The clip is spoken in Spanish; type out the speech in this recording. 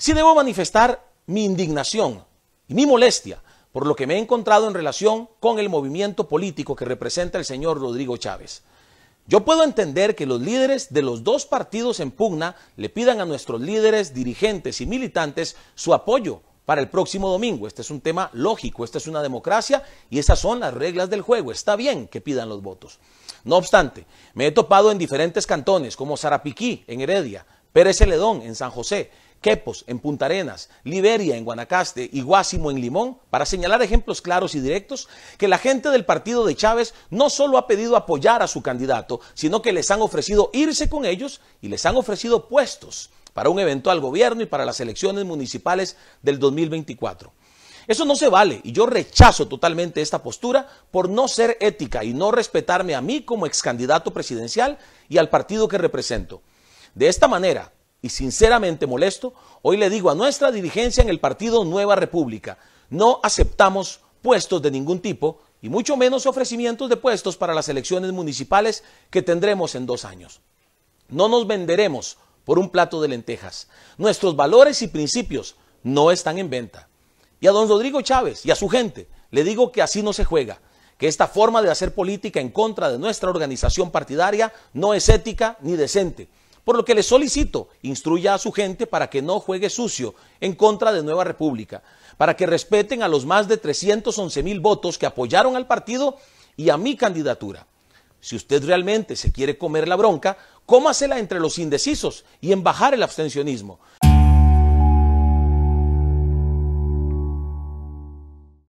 Sí debo manifestar mi indignación y mi molestia por lo que me he encontrado en relación con el movimiento político que representa el señor Rodrigo Chávez. Yo puedo entender que los líderes de los dos partidos en pugna le pidan a nuestros líderes, dirigentes y militantes su apoyo para el próximo domingo. Este es un tema lógico, esta es una democracia y esas son las reglas del juego. Está bien que pidan los votos. No obstante, me he topado en diferentes cantones como Sarapiquí, en Heredia, Pérez Celedón en San José, Quepos en Punta Arenas, Liberia en Guanacaste y Guásimo en Limón, para señalar ejemplos claros y directos, que la gente del partido de Chávez no solo ha pedido apoyar a su candidato, sino que les han ofrecido irse con ellos y les han ofrecido puestos para un eventual gobierno y para las elecciones municipales del 2024. Eso no se vale y yo rechazo totalmente esta postura por no ser ética y no respetarme a mí como ex candidato presidencial y al partido que represento. De esta manera, y sinceramente molesto, hoy le digo a nuestra dirigencia en el partido Nueva República, no aceptamos puestos de ningún tipo y mucho menos ofrecimientos de puestos para las elecciones municipales que tendremos en dos años. No nos venderemos por un plato de lentejas. Nuestros valores y principios no están en venta. Y a don Rodrigo Chávez y a su gente le digo que así no se juega, que esta forma de hacer política en contra de nuestra organización partidaria no es ética ni decente por lo que le solicito, instruya a su gente para que no juegue sucio en contra de Nueva República, para que respeten a los más de 311 mil votos que apoyaron al partido y a mi candidatura. Si usted realmente se quiere comer la bronca, cómasela entre los indecisos y en bajar el abstencionismo.